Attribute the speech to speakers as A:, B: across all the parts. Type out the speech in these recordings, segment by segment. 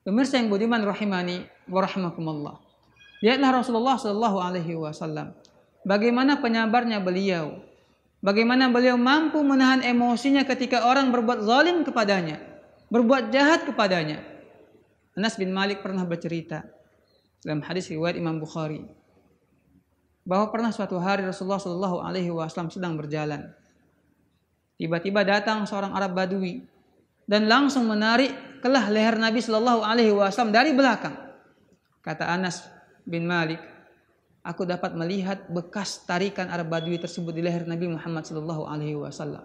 A: Pemirsa yang budiman rahimani wa Lihatlah Rasulullah sallallahu alaihi wasallam. Bagaimana penyabarnya beliau? Bagaimana beliau mampu menahan emosinya ketika orang berbuat zalim kepadanya, berbuat jahat kepadanya. Anas bin Malik pernah bercerita dalam hadis riwayat Imam Bukhari bahwa pernah suatu hari Rasulullah Shallallahu alaihi wasallam sedang berjalan. Tiba-tiba datang seorang Arab Badui dan langsung menarik kelah leher Nabi Shallallahu Alaihi Wasallam dari belakang. Kata Anas bin Malik, aku dapat melihat bekas tarikan Arab Badui tersebut di leher Nabi Muhammad Shallallahu Alaihi Wasallam.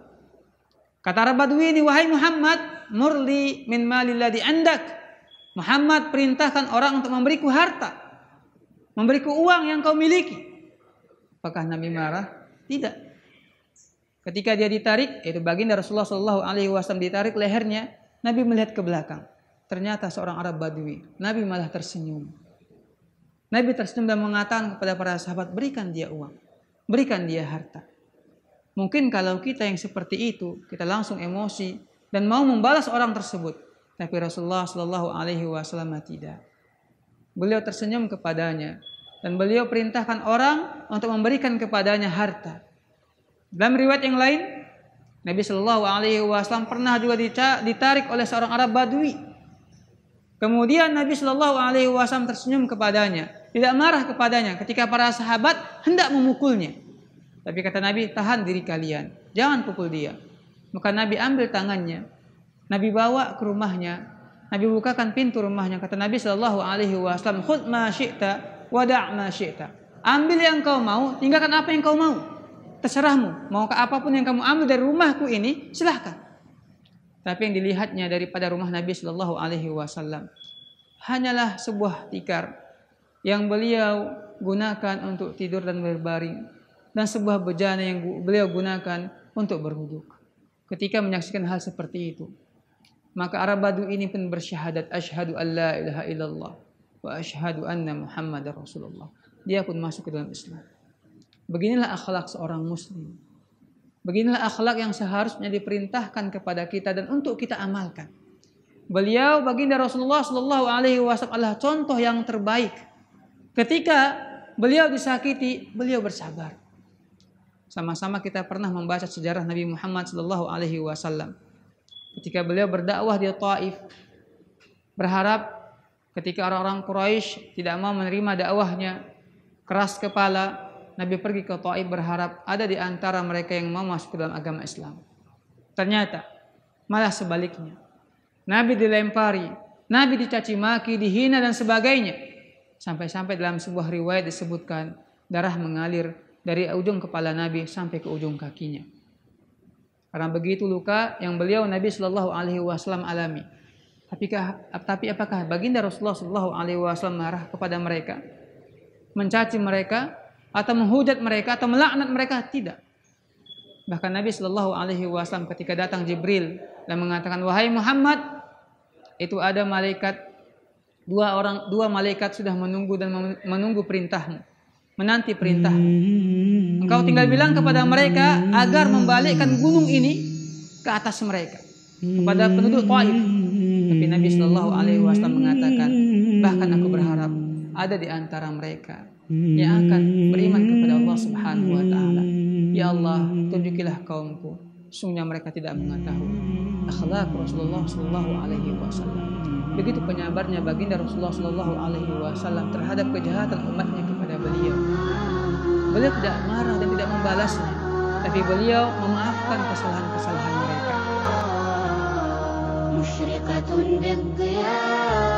A: Kata Arab Badui ini, wahai Muhammad, murli min malillah di Muhammad perintahkan orang untuk memberiku harta, memberiku uang yang kau miliki. Apakah Nabi marah? Tidak. Ketika dia ditarik, yaitu baginda Rasulullah Shallallahu Alaihi Wasallam ditarik lehernya, Nabi melihat ke belakang. Ternyata seorang Arab Badui. Nabi malah tersenyum. Nabi tersenyum dan mengatakan kepada para sahabat, berikan dia uang. Berikan dia harta. Mungkin kalau kita yang seperti itu, kita langsung emosi dan mau membalas orang tersebut. Tapi Rasulullah Shallallahu Alaihi Wasallam tidak. Beliau tersenyum kepadanya dan beliau perintahkan orang untuk memberikan kepadanya harta. Dalam riwayat yang lain, Nabi Shallallahu Alaihi Wasallam pernah juga ditarik oleh seorang Arab Badui. Kemudian Nabi Shallallahu Alaihi Wasallam tersenyum kepadanya, tidak marah kepadanya. Ketika para sahabat hendak memukulnya, tapi kata Nabi, tahan diri kalian, jangan pukul dia. Maka Nabi ambil tangannya, Nabi bawa ke rumahnya, Nabi bukakan pintu rumahnya. Kata Nabi Shallallahu Alaihi Wasallam, khutma ma syi'ta, wada' ma syi'ta. Ambil yang kau mau, tinggalkan apa yang kau mau terserahmu. maukah apapun yang kamu ambil dari rumahku ini, silahkan. Tapi yang dilihatnya daripada rumah Nabi Shallallahu Alaihi Wasallam hanyalah sebuah tikar yang beliau gunakan untuk tidur dan berbaring dan sebuah bejana yang beliau gunakan untuk berwuduk. Ketika menyaksikan hal seperti itu, maka Arab Badu ini pun bersyahadat asyhadu alla ilaha illallah wa asyhadu anna muhammadar rasulullah. Dia pun masuk ke dalam Islam. Beginilah akhlak seorang muslim. Beginilah akhlak yang seharusnya diperintahkan kepada kita dan untuk kita amalkan. Beliau baginda Rasulullah Shallallahu Alaihi Wasallam adalah contoh yang terbaik. Ketika beliau disakiti, beliau bersabar. Sama-sama kita pernah membaca sejarah Nabi Muhammad Shallallahu Alaihi Wasallam. Ketika beliau berdakwah di Taif, berharap ketika orang-orang Quraisy tidak mau menerima dakwahnya, keras kepala, Nabi pergi ke Taif berharap ada di antara mereka yang mau masuk ke dalam agama Islam. Ternyata malah sebaliknya. Nabi dilempari, Nabi dicaci maki, dihina dan sebagainya. Sampai-sampai dalam sebuah riwayat disebutkan darah mengalir dari ujung kepala Nabi sampai ke ujung kakinya. Karena begitu luka yang beliau Nabi Shallallahu Alaihi Wasallam alami. Tapi, tapi apakah baginda Rasulullah Shallallahu Alaihi Wasallam marah kepada mereka, mencaci mereka, atau menghujat mereka atau melaknat mereka tidak. Bahkan Nabi Shallallahu Alaihi Wasallam ketika datang Jibril dan mengatakan wahai Muhammad itu ada malaikat dua orang dua malaikat sudah menunggu dan menunggu perintahmu menanti perintahmu engkau tinggal bilang kepada mereka agar membalikkan gunung ini ke atas mereka kepada penduduk Taif tapi Nabi Shallallahu Alaihi Wasallam mengatakan bahkan aku berharap ada di antara mereka hmm. yang akan beriman kepada Allah Subhanahu wa taala. Ya Allah, tunjukilah kaumku sungguhnya mereka tidak mengetahui akhlak Rasulullah Shallallahu alaihi wasallam. Begitu penyabarnya baginda Rasulullah Shallallahu alaihi wasallam terhadap kejahatan umatnya kepada beliau. Beliau tidak marah dan tidak membalasnya, tapi beliau memaafkan kesalahan-kesalahan mereka.